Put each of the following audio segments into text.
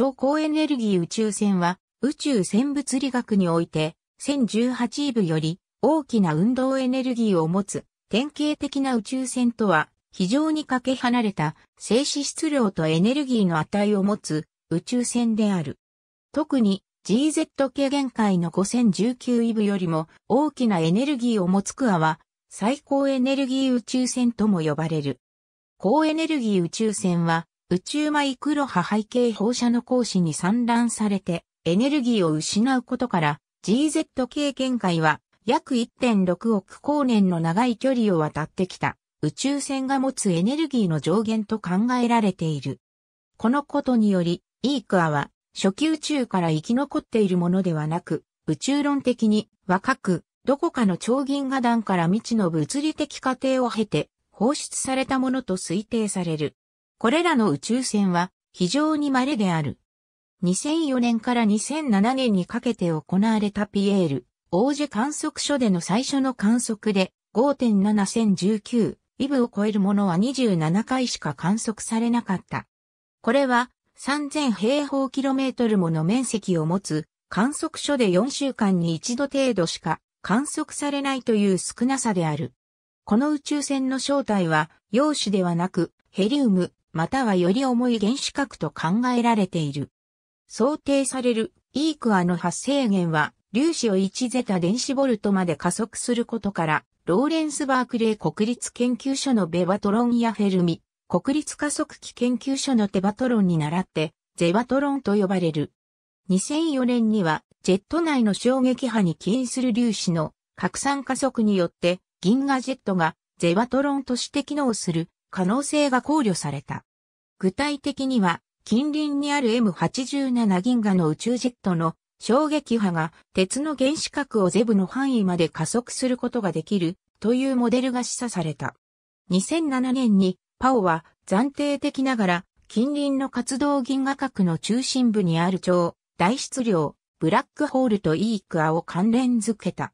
超高エネルギー宇宙船は、宇宙船物理学において、1018イブより大きな運動エネルギーを持つ典型的な宇宙船とは非常にかけ離れた静止質量とエネルギーの値を持つ宇宙船である。特に GZK 限界の5019イブよりも大きなエネルギーを持つクアは最高エネルギー宇宙船とも呼ばれる。高エネルギー宇宙船は宇宙マイクロ波背景放射の光子に散乱されてエネルギーを失うことから GZK 見解は約1.6億光年の長い距離を渡ってきた宇宙船が持つエネルギーの上限と考えられている。このことにより、イークアは初期宇宙から生き残っているものではなく、宇宙論的に若く、どこかの超銀河団から未知の物理的過程を経て放出されたものと推定される。これらの宇宙船は非常に稀である。2004年から2007年にかけて行われたピエール、王子観測所での最初の観測で5.7019イブを超えるものは27回しか観測されなかった。これは3000平方キロメートルもの面積を持つ観測所で4週間に一度程度しか観測されないという少なさである。この宇宙船の正体は陽子ではなくヘリウムまたはより重い原子核と考えられている。想定されるイークアの発生源は粒子を1ゼタ電子ボルトまで加速することから、ローレンス・バークレー国立研究所のベバトロンやフェルミ、国立加速器研究所のテバトロンに倣って、ゼバトロンと呼ばれる。2004年には、ジェット内の衝撃波に起因する粒子の拡散加速によって、銀河ジェットがゼバトロンとして機能する可能性が考慮された。具体的には、近隣にある M87 銀河の宇宙ジェットの衝撃波が鉄の原子核をゼブの範囲まで加速することができるというモデルが示唆された。2007年にパオは暫定的ながら近隣の活動銀河核の中心部にある超大質量ブラックホールとイークアを関連づけた。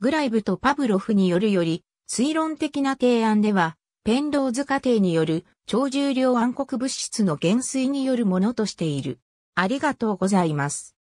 グライブとパブロフによるより推論的な提案ではペンローズ家庭による超重量暗黒物質の減衰によるものとしている。ありがとうございます。